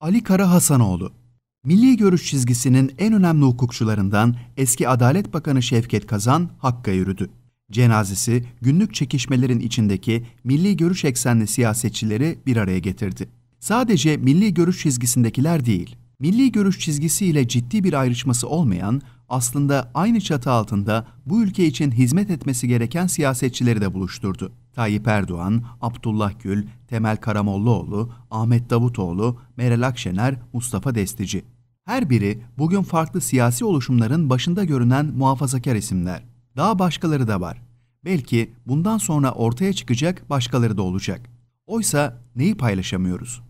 Ali Kara Hasanoğlu Milli görüş çizgisinin en önemli hukukçularından eski Adalet Bakanı Şevket Kazan Hakk'a yürüdü. Cenazesi günlük çekişmelerin içindeki milli görüş eksenli siyasetçileri bir araya getirdi. Sadece milli görüş çizgisindekiler değil, milli görüş çizgisiyle ciddi bir ayrışması olmayan, aslında aynı çatı altında bu ülke için hizmet etmesi gereken siyasetçileri de buluşturdu. Tayyip Erdoğan, Abdullah Gül, Temel Karamollaoğlu, Ahmet Davutoğlu, Meral Akşener, Mustafa Destici. Her biri bugün farklı siyasi oluşumların başında görünen muhafazakar isimler. Daha başkaları da var. Belki bundan sonra ortaya çıkacak başkaları da olacak. Oysa neyi paylaşamıyoruz?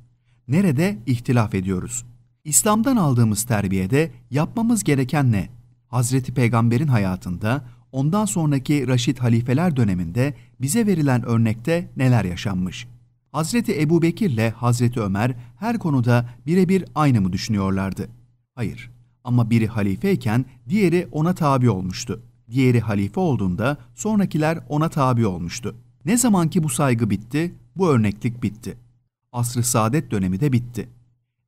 Nerede ihtilaf ediyoruz? İslam'dan aldığımız terbiyede yapmamız gereken ne? Hazreti Peygamber'in hayatında, ondan sonraki Raşid halifeler döneminde bize verilen örnekte neler yaşanmış? Hazreti Ebu Bekir ile Hazreti Ömer her konuda birebir aynı mı düşünüyorlardı? Hayır. Ama biri halifeyken diğeri ona tabi olmuştu. Diğeri halife olduğunda sonrakiler ona tabi olmuştu. Ne zamanki bu saygı bitti, bu örneklik bitti. Asr-ı Saadet dönemi de bitti.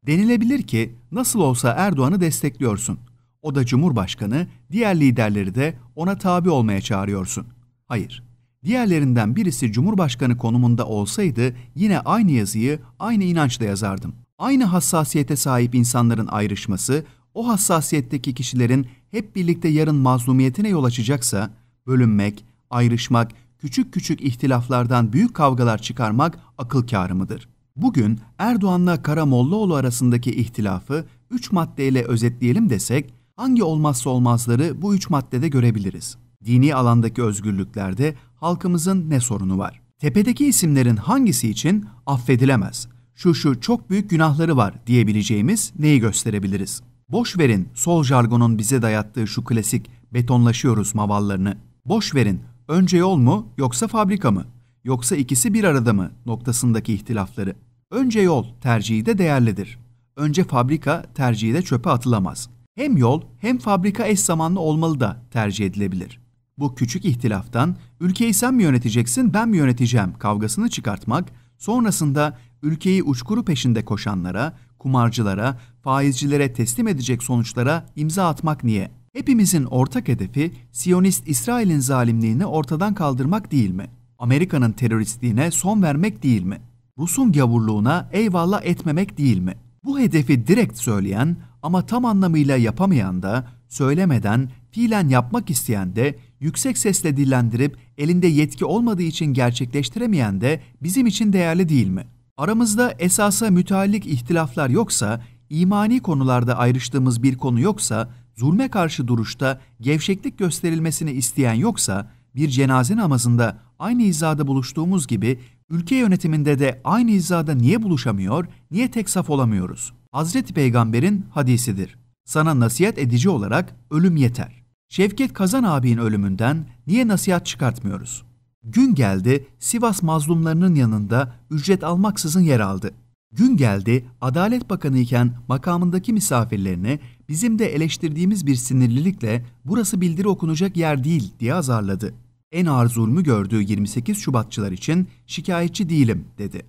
Denilebilir ki nasıl olsa Erdoğan'ı destekliyorsun. O da Cumhurbaşkanı, diğer liderleri de ona tabi olmaya çağırıyorsun. Hayır. Diğerlerinden birisi Cumhurbaşkanı konumunda olsaydı yine aynı yazıyı aynı inançla yazardım. Aynı hassasiyete sahip insanların ayrışması, o hassasiyetteki kişilerin hep birlikte yarın mazlumiyetine yol açacaksa, bölünmek, ayrışmak, küçük küçük ihtilaflardan büyük kavgalar çıkarmak akıl kârı mıdır?'' Bugün Erdoğan'la Karamollaoğlu arasındaki ihtilafı 3 maddeyle özetleyelim desek hangi olmazsa olmazları bu 3 maddede görebiliriz. Dini alandaki özgürlüklerde halkımızın ne sorunu var? Tepedeki isimlerin hangisi için affedilemez? Şu şu çok büyük günahları var diyebileceğimiz neyi gösterebiliriz? Boş verin sol jargonun bize dayattığı şu klasik betonlaşıyoruz mavallarını. Boş verin önce yol mu yoksa fabrika mı? Yoksa ikisi bir arada mı noktasındaki ihtilafları. Önce yol tercihi de değerlidir. Önce fabrika tercihi de çöpe atılamaz. Hem yol hem fabrika eş zamanlı olmalı da tercih edilebilir. Bu küçük ihtilaftan ülkeyi sen mi yöneteceksin ben mi yöneteceğim kavgasını çıkartmak, sonrasında ülkeyi uçkuru peşinde koşanlara, kumarcılara, faizcilere teslim edecek sonuçlara imza atmak niye? Hepimizin ortak hedefi Siyonist İsrail'in zalimliğini ortadan kaldırmak değil mi? Amerika'nın teröristliğine son vermek değil mi? Rus'un gavurluğuna eyvallah etmemek değil mi? Bu hedefi direkt söyleyen ama tam anlamıyla yapamayan da, söylemeden fiilen yapmak isteyen de, yüksek sesle dillendirip elinde yetki olmadığı için gerçekleştiremeyen de bizim için değerli değil mi? Aramızda esasa müteallik ihtilaflar yoksa, imani konularda ayrıştığımız bir konu yoksa, zulme karşı duruşta gevşeklik gösterilmesini isteyen yoksa, bir cenaze namazında aynı hizada buluştuğumuz gibi Ülke yönetiminde de aynı hizada niye buluşamıyor, niye tek saf olamıyoruz? Hazreti Peygamber'in hadisidir. Sana nasihat edici olarak ölüm yeter. Şevket Kazan abinin ölümünden niye nasihat çıkartmıyoruz? Gün geldi Sivas mazlumlarının yanında ücret almaksızın yer aldı. Gün geldi Adalet Bakanı iken makamındaki misafirlerini bizim de eleştirdiğimiz bir sinirlilikle burası bildiri okunacak yer değil diye azarladı en ağır zulmü gördüğü 28 Şubatçılar için şikayetçi değilim dedi.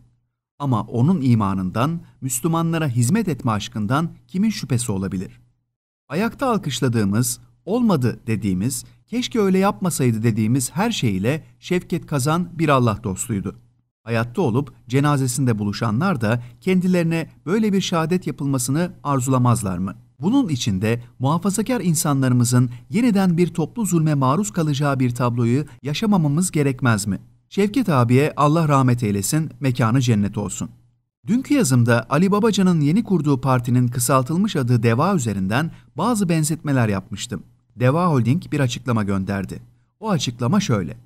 Ama onun imanından, Müslümanlara hizmet etme aşkından kimin şüphesi olabilir? Ayakta alkışladığımız, olmadı dediğimiz, keşke öyle yapmasaydı dediğimiz her şeyle şefket Kazan bir Allah dostuydu. Hayatta olup cenazesinde buluşanlar da kendilerine böyle bir şehadet yapılmasını arzulamazlar mı?'' Bunun içinde muhafazakar insanlarımızın yeniden bir toplu zulme maruz kalacağı bir tabloyu yaşamamamız gerekmez mi? Şevket abiye Allah rahmet eylesin, mekanı cennet olsun. Dünkü yazımda Ali Babacan'ın yeni kurduğu partinin kısaltılmış adı DEVA üzerinden bazı benzetmeler yapmıştım. DEVA Holding bir açıklama gönderdi. O açıklama şöyle.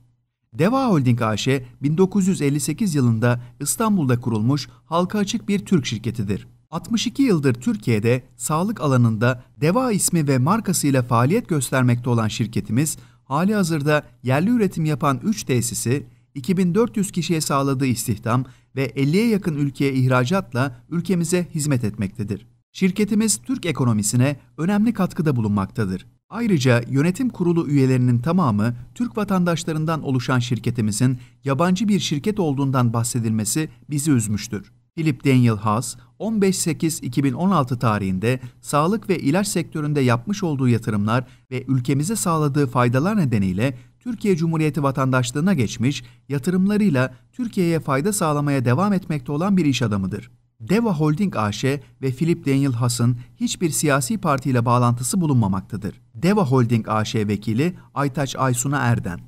DEVA Holding AŞ 1958 e, yılında İstanbul'da kurulmuş halka açık bir Türk şirketidir. 62 yıldır Türkiye'de sağlık alanında DEVA ismi ve markasıyla faaliyet göstermekte olan şirketimiz, hali hazırda yerli üretim yapan 3 tesisi, 2400 kişiye sağladığı istihdam ve 50'ye yakın ülkeye ihracatla ülkemize hizmet etmektedir. Şirketimiz Türk ekonomisine önemli katkıda bulunmaktadır. Ayrıca yönetim kurulu üyelerinin tamamı Türk vatandaşlarından oluşan şirketimizin yabancı bir şirket olduğundan bahsedilmesi bizi üzmüştür. Philip Daniel Haas, 15-8-2016 tarihinde sağlık ve ilaç sektöründe yapmış olduğu yatırımlar ve ülkemize sağladığı faydalar nedeniyle Türkiye Cumhuriyeti vatandaşlığına geçmiş, yatırımlarıyla Türkiye'ye fayda sağlamaya devam etmekte olan bir iş adamıdır. Deva Holding AŞ ve Philip Daniel Haas'ın hiçbir siyasi partiyle bağlantısı bulunmamaktadır. Deva Holding AŞ vekili Aytaç Aysuna Erden.